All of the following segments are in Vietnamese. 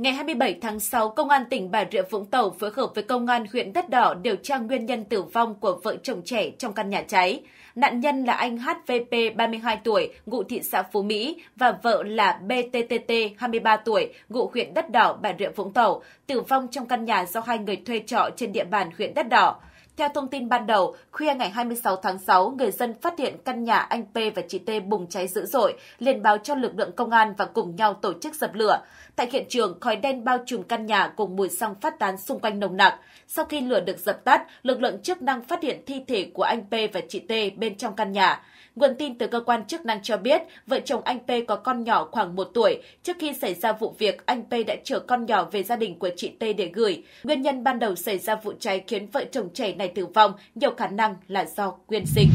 Ngày 27 tháng 6, Công an tỉnh Bà Rịa Vũng Tàu phối hợp với Công an huyện Đất Đỏ điều tra nguyên nhân tử vong của vợ chồng trẻ trong căn nhà cháy. Nạn nhân là anh HVP 32 tuổi, ngụ thị xã Phú Mỹ và vợ là BTTT 23 tuổi, ngụ huyện Đất Đỏ Bà Rịa Vũng Tàu, tử vong trong căn nhà do hai người thuê trọ trên địa bàn huyện Đất Đỏ. Theo thông tin ban đầu, khuya ngày 26 tháng 6, người dân phát hiện căn nhà anh P và chị T bùng cháy dữ dội, liền báo cho lực lượng công an và cùng nhau tổ chức dập lửa. Tại hiện trường, khói đen bao trùm căn nhà cùng mùi xăng phát tán xung quanh nồng nặc. Sau khi lửa được dập tắt, lực lượng chức năng phát hiện thi thể của anh P và chị T bên trong căn nhà. Nguồn tin từ cơ quan chức năng cho biết, vợ chồng anh P có con nhỏ khoảng 1 tuổi. Trước khi xảy ra vụ việc, anh P đã chở con nhỏ về gia đình của chị T để gửi. Nguyên nhân ban đầu xảy ra vụ cháy khiến vợ chồng trẻ này tử vong, nhiều khả năng là do quyên sinh.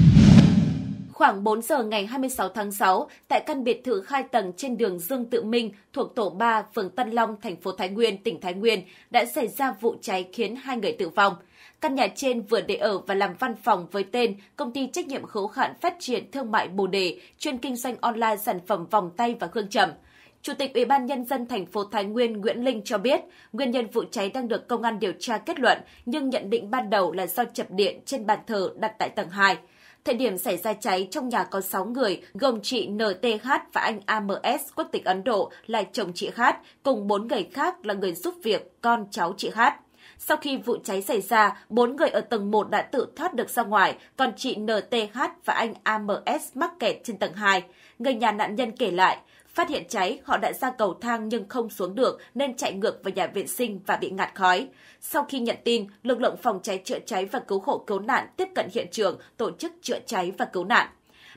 Khoảng 4 giờ ngày 26 tháng 6, tại căn biệt thự hai tầng trên đường Dương Tự Minh thuộc tổ 3, phường Tân Long, thành phố Thái Nguyên, tỉnh Thái Nguyên đã xảy ra vụ cháy khiến hai người tử vong. Căn nhà trên vừa để ở và làm văn phòng với tên Công ty trách nhiệm hữu hạn phát triển thương mại Bồ Đề, chuyên kinh doanh online sản phẩm vòng tay và hương chậm. Chủ tịch Ủy ban Nhân dân thành phố Thái Nguyên Nguyễn Linh cho biết, nguyên nhân vụ cháy đang được công an điều tra kết luận, nhưng nhận định ban đầu là do chập điện trên bàn thờ đặt tại tầng 2. Thời điểm xảy ra cháy, trong nhà có 6 người, gồm chị NTH và anh AMS quốc tịch Ấn Độ là chồng chị Hát, cùng 4 người khác là người giúp việc, con cháu chị Hát. Sau khi vụ cháy xảy ra, bốn người ở tầng 1 đã tự thoát được ra ngoài, còn chị NTH và anh AMS mắc kẹt trên tầng 2. Người nhà nạn nhân kể lại, Phát hiện cháy, họ đã ra cầu thang nhưng không xuống được nên chạy ngược vào nhà vệ sinh và bị ngạt khói. Sau khi nhận tin, lực lượng phòng cháy chữa cháy và cứu hộ cứu nạn tiếp cận hiện trường, tổ chức chữa cháy và cứu nạn.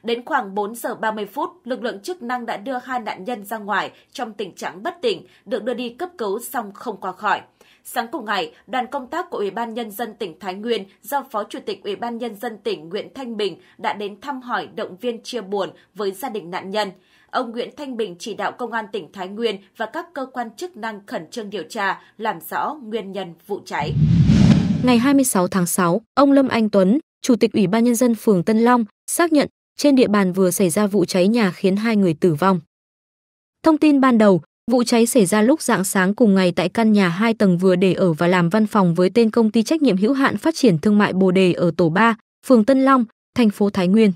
Đến khoảng 4 giờ 30 phút, lực lượng chức năng đã đưa hai nạn nhân ra ngoài trong tình trạng bất tỉnh, được đưa đi cấp cứu xong không qua khỏi. Sáng cùng ngày, đoàn công tác của Ủy ban Nhân dân tỉnh Thái Nguyên do Phó Chủ tịch Ủy ban Nhân dân tỉnh Nguyễn Thanh Bình đã đến thăm hỏi động viên chia buồn với gia đình nạn nhân. Ông Nguyễn Thanh Bình chỉ đạo Công an tỉnh Thái Nguyên và các cơ quan chức năng khẩn trương điều tra, làm rõ nguyên nhân vụ cháy. Ngày 26 tháng 6, ông Lâm Anh Tuấn, Chủ tịch Ủy ban Nhân dân phường Tân Long, xác nhận trên địa bàn vừa xảy ra vụ cháy nhà khiến hai người tử vong. Thông tin ban đầu, vụ cháy xảy ra lúc dạng sáng cùng ngày tại căn nhà 2 tầng vừa để ở và làm văn phòng với tên công ty trách nhiệm hữu hạn phát triển thương mại Bồ Đề ở tổ 3, phường Tân Long, thành phố Thái Nguyên.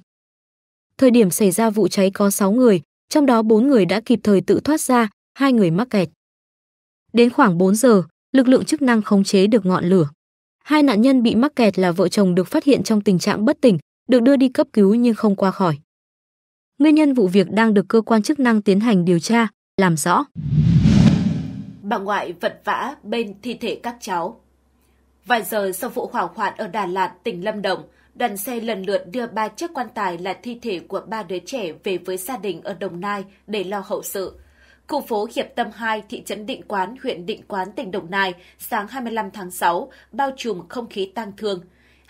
Thời điểm xảy ra vụ cháy có 6 người, trong đó 4 người đã kịp thời tự thoát ra, hai người mắc kẹt. Đến khoảng 4 giờ, lực lượng chức năng khống chế được ngọn lửa. Hai nạn nhân bị mắc kẹt là vợ chồng được phát hiện trong tình trạng bất tỉnh, được đưa đi cấp cứu nhưng không qua khỏi. Nguyên nhân vụ việc đang được cơ quan chức năng tiến hành điều tra, làm rõ. Bà ngoại vật vã bên thi thể các cháu. Vài giờ sau vụ hỏa hoạn ở Đà Lạt, tỉnh Lâm Đồng, đoàn xe lần lượt đưa ba chiếc quan tài là thi thể của ba đứa trẻ về với gia đình ở Đồng Nai để lo hậu sự. Khu phố Hiệp Tâm 2, thị trấn Định Quán, huyện Định Quán, tỉnh Đồng Nai, sáng 25 tháng 6, bao trùm không khí tang thương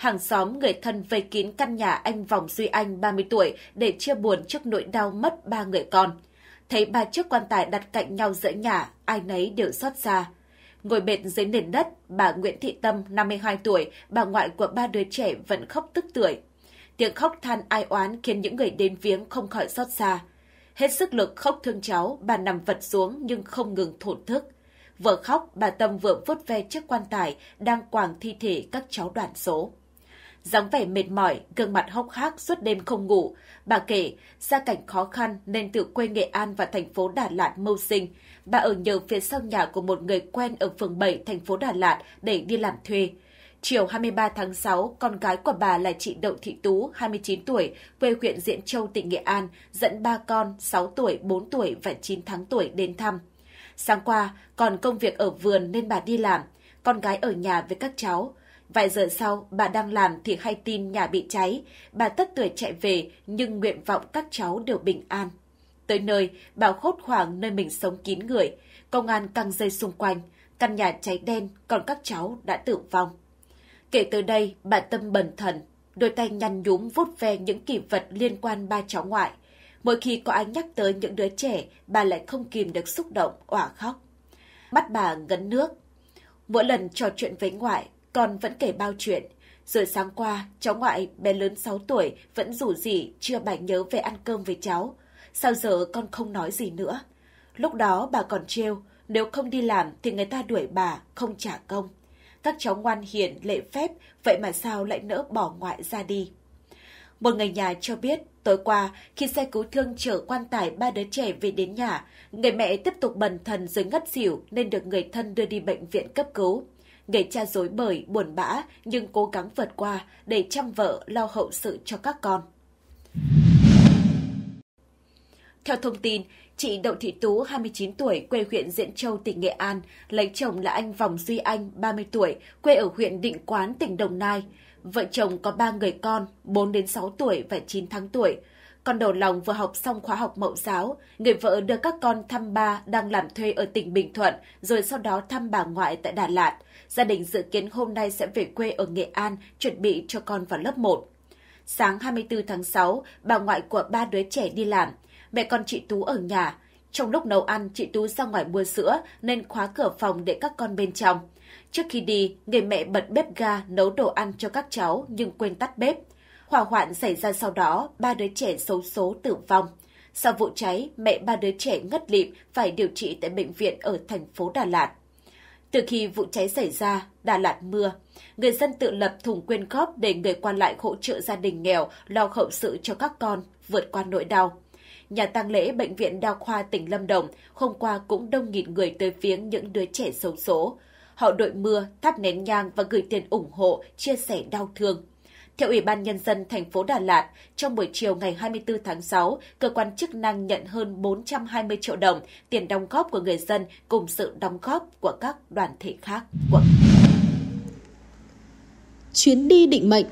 hàng xóm người thân vây kín căn nhà anh Vòng Duy Anh 30 tuổi để chia buồn trước nỗi đau mất ba người con. Thấy ba chiếc quan tài đặt cạnh nhau giữa nhà, ai nấy đều xót xa. Ngồi bệt dưới nền đất, bà Nguyễn Thị Tâm, 52 tuổi, bà ngoại của ba đứa trẻ vẫn khóc tức tưởi. Tiếng khóc than ai oán khiến những người đến viếng không khỏi xót xa. Hết sức lực khóc thương cháu, bà nằm vật xuống nhưng không ngừng thổn thức. Vừa khóc, bà Tâm vừa vuốt ve chiếc quan tài đang quàng thi thể các cháu đoạn số dáng vẻ mệt mỏi, gương mặt hốc hác suốt đêm không ngủ. Bà kể, gia cảnh khó khăn nên từ quê Nghệ An và thành phố Đà Lạt mưu sinh. Bà ở nhờ phía sau nhà của một người quen ở phường 7, thành phố Đà Lạt để đi làm thuê. Chiều 23 tháng 6, con gái của bà là chị Đậu Thị Tú, 29 tuổi, quê huyện Diễn Châu, tỉnh Nghệ An, dẫn ba con 6 tuổi, 4 tuổi và 9 tháng tuổi đến thăm. Sáng qua, còn công việc ở vườn nên bà đi làm, con gái ở nhà với các cháu. Vài giờ sau, bà đang làm thì hay tin nhà bị cháy. Bà tất tuổi chạy về, nhưng nguyện vọng các cháu đều bình an. Tới nơi, bà khốt khoảng nơi mình sống kín người. Công an căng dây xung quanh. Căn nhà cháy đen, còn các cháu đã tử vong. Kể từ đây, bà Tâm bần thần, đôi tay nhăn nhúm vút ve những kỷ vật liên quan ba cháu ngoại. Mỗi khi có ai nhắc tới những đứa trẻ, bà lại không kìm được xúc động, òa khóc. Mắt bà ngấn nước. Mỗi lần trò chuyện với ngoại, con vẫn kể bao chuyện. Rồi sáng qua, cháu ngoại bé lớn 6 tuổi vẫn rủ gì chưa bà nhớ về ăn cơm với cháu. Sao giờ con không nói gì nữa? Lúc đó bà còn trêu, nếu không đi làm thì người ta đuổi bà, không trả công. Các cháu ngoan hiền, lệ phép, vậy mà sao lại nỡ bỏ ngoại ra đi? Một người nhà cho biết, tối qua, khi xe cứu thương chở quan tài ba đứa trẻ về đến nhà, người mẹ tiếp tục bần thần rồi ngất xỉu nên được người thân đưa đi bệnh viện cấp cứu. Người cha dối bời, buồn bã nhưng cố gắng vượt qua để chăm vợ lo hậu sự cho các con. Theo thông tin, chị Đậu Thị Tú, 29 tuổi, quê huyện Diễn Châu, tỉnh Nghệ An, lấy chồng là anh Vòng Duy Anh, 30 tuổi, quê ở huyện Định Quán, tỉnh Đồng Nai. Vợ chồng có 3 người con, 4 đến 6 tuổi và 9 tháng tuổi. Con đầu lòng vừa học xong khóa học mẫu giáo, người vợ đưa các con thăm ba đang làm thuê ở tỉnh Bình Thuận, rồi sau đó thăm bà ngoại tại Đà Lạt. Gia đình dự kiến hôm nay sẽ về quê ở Nghệ An, chuẩn bị cho con vào lớp 1. Sáng 24 tháng 6, bà ngoại của ba đứa trẻ đi làm. Mẹ con chị Tú ở nhà. Trong lúc nấu ăn, chị Tú ra ngoài mua sữa nên khóa cửa phòng để các con bên trong. Trước khi đi, người mẹ bật bếp ga nấu đồ ăn cho các cháu nhưng quên tắt bếp. Hỏa hoạn xảy ra sau đó, ba đứa trẻ xấu số tử vong. Sau vụ cháy, mẹ ba đứa trẻ ngất lịm phải điều trị tại bệnh viện ở thành phố Đà Lạt. Từ khi vụ cháy xảy ra, Đà Lạt mưa, người dân tự lập thùng quyên góp để người quan lại hỗ trợ gia đình nghèo lo hậu sự cho các con vượt qua nỗi đau. Nhà tang lễ bệnh viện đa khoa tỉnh Lâm Đồng hôm qua cũng đông nghìn người tới viếng những đứa trẻ xấu số. Họ đội mưa, thắp nén nhang và gửi tiền ủng hộ, chia sẻ đau thương. Theo Ủy ban Nhân dân thành phố Đà Lạt, trong buổi chiều ngày 24 tháng 6, cơ quan chức năng nhận hơn 420 triệu đồng tiền đóng góp của người dân cùng sự đóng góp của các đoàn thể khác. Của... Chuyến đi định mệnh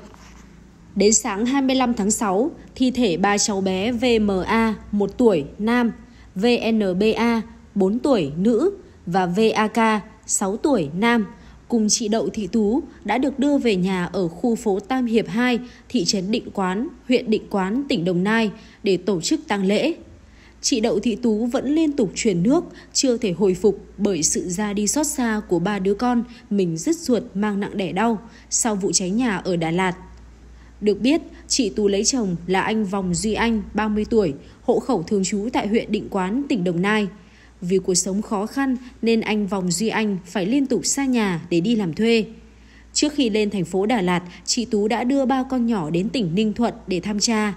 Đến sáng 25 tháng 6, thi thể ba cháu bé VMA 1 tuổi nam, VNBA 4 tuổi nữ và VAK 6 tuổi nam – cùng chị Đậu Thị Tú đã được đưa về nhà ở khu phố Tam Hiệp 2, thị trấn Định Quán, huyện Định Quán, tỉnh Đồng Nai để tổ chức tang lễ. Chị Đậu Thị Tú vẫn liên tục truyền nước, chưa thể hồi phục bởi sự ra đi xót xa của ba đứa con mình rất ruột mang nặng đẻ đau sau vụ cháy nhà ở Đà Lạt. Được biết, chị Tú lấy chồng là anh Vòng Duy Anh, 30 tuổi, hộ khẩu thường trú tại huyện Định Quán, tỉnh Đồng Nai – vì cuộc sống khó khăn nên anh Vòng Duy Anh phải liên tục xa nhà để đi làm thuê. Trước khi lên thành phố Đà Lạt, chị Tú đã đưa ba con nhỏ đến tỉnh Ninh Thuận để thăm cha.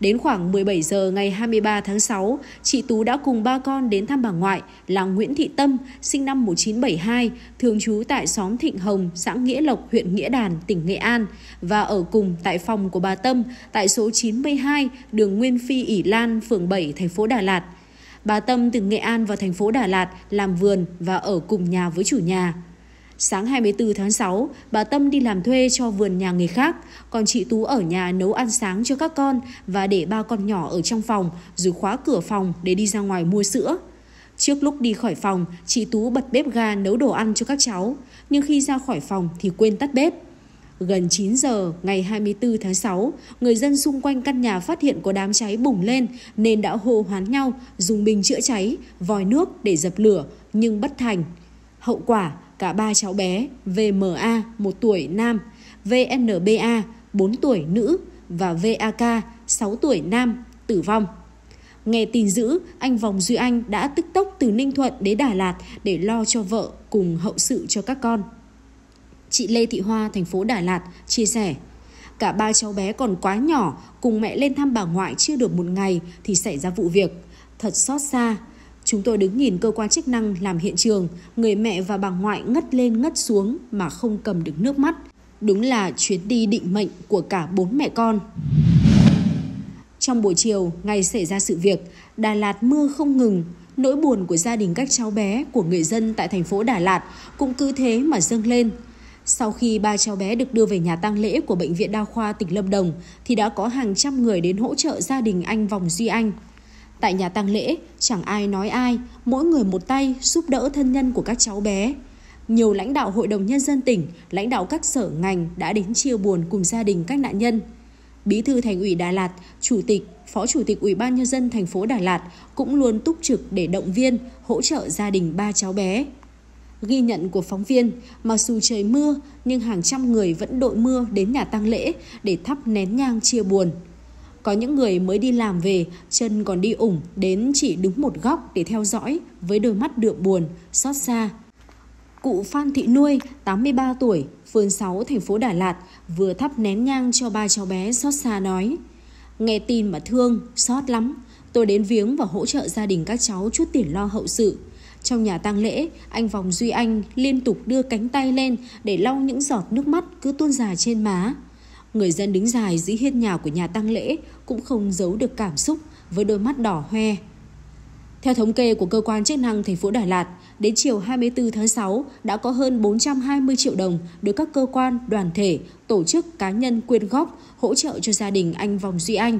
Đến khoảng 17 giờ ngày 23 tháng 6, chị Tú đã cùng ba con đến thăm bà ngoại là Nguyễn Thị Tâm, sinh năm 1972, thường trú tại xóm Thịnh Hồng, xã Nghĩa Lộc, huyện Nghĩa Đàn, tỉnh Nghệ An và ở cùng tại phòng của bà Tâm tại số 92 đường Nguyên Phi ỉ Lan, phường 7, thành phố Đà Lạt bà Tâm từ Nghệ An vào thành phố Đà Lạt làm vườn và ở cùng nhà với chủ nhà. Sáng 24 tháng 6, bà Tâm đi làm thuê cho vườn nhà người khác, còn chị Tú ở nhà nấu ăn sáng cho các con và để ba con nhỏ ở trong phòng rồi khóa cửa phòng để đi ra ngoài mua sữa. Trước lúc đi khỏi phòng, chị Tú bật bếp ga nấu đồ ăn cho các cháu, nhưng khi ra khỏi phòng thì quên tắt bếp. Gần 9 giờ ngày 24 tháng 6, người dân xung quanh căn nhà phát hiện có đám cháy bùng lên nên đã hô hoán nhau, dùng bình chữa cháy, vòi nước để dập lửa nhưng bất thành. Hậu quả, cả ba cháu bé VMA 1 tuổi nam, VNBA 4 tuổi nữ và VAK 6 tuổi nam tử vong. Nghe tin dữ, anh Vòng Duy Anh đã tức tốc từ Ninh Thuận đến Đà Lạt để lo cho vợ cùng hậu sự cho các con chị Lê Thị Hoa, thành phố Đà Lạt, chia sẻ. Cả ba cháu bé còn quá nhỏ, cùng mẹ lên thăm bà ngoại chưa được một ngày thì xảy ra vụ việc. Thật xót xa. Chúng tôi đứng nhìn cơ quan chức năng làm hiện trường, người mẹ và bà ngoại ngất lên ngất xuống mà không cầm được nước mắt. Đúng là chuyến đi định mệnh của cả bốn mẹ con. Trong buổi chiều, ngày xảy ra sự việc, Đà Lạt mưa không ngừng, nỗi buồn của gia đình các cháu bé, của người dân tại thành phố Đà Lạt cũng cứ thế mà dâng lên. Sau khi ba cháu bé được đưa về nhà tang lễ của Bệnh viện Đa khoa tỉnh Lâm Đồng thì đã có hàng trăm người đến hỗ trợ gia đình anh Vòng Duy Anh. Tại nhà tang lễ, chẳng ai nói ai, mỗi người một tay giúp đỡ thân nhân của các cháu bé. Nhiều lãnh đạo Hội đồng Nhân dân tỉnh, lãnh đạo các sở ngành đã đến chia buồn cùng gia đình các nạn nhân. Bí thư Thành ủy Đà Lạt, Chủ tịch, Phó Chủ tịch Ủy ban Nhân dân thành phố Đà Lạt cũng luôn túc trực để động viên, hỗ trợ gia đình ba cháu bé. Ghi nhận của phóng viên, mặc dù trời mưa nhưng hàng trăm người vẫn đội mưa đến nhà tang lễ để thắp nén nhang chia buồn. Có những người mới đi làm về, chân còn đi ủng đến chỉ đứng một góc để theo dõi với đôi mắt đượm buồn, xót xa. Cụ Phan Thị Nuôi, 83 tuổi, phường 6, thành phố Đà Lạt, vừa thắp nén nhang cho ba cháu bé xót xa nói. Nghe tin mà thương, xót lắm. Tôi đến viếng và hỗ trợ gia đình các cháu chút tiền lo hậu sự. Trong nhà tang lễ, anh Vòng Duy Anh liên tục đưa cánh tay lên để lau những giọt nước mắt cứ tuôn dài trên má. Người dân đứng dài dưới hiên nhà của nhà tang lễ cũng không giấu được cảm xúc với đôi mắt đỏ hoe. Theo thống kê của cơ quan chức năng thành phố Đà Lạt, đến chiều 24 tháng 6 đã có hơn 420 triệu đồng được các cơ quan, đoàn thể, tổ chức cá nhân quyên góp hỗ trợ cho gia đình anh Vòng Duy Anh.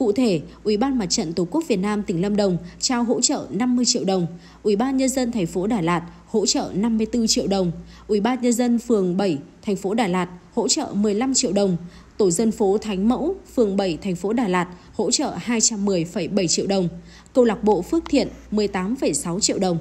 Cụ thể, Ủy ban Mặt trận Tổ quốc Việt Nam tỉnh Lâm Đồng trao hỗ trợ 50 triệu đồng, Ủy ban nhân dân thành phố Đà Lạt hỗ trợ 54 triệu đồng, Ủy ban nhân dân phường 7 thành phố Đà Lạt hỗ trợ 15 triệu đồng, tổ dân phố Thánh Mẫu, phường 7 thành phố Đà Lạt hỗ trợ 210,7 triệu đồng, câu lạc bộ Phước Thiện 18,6 triệu đồng.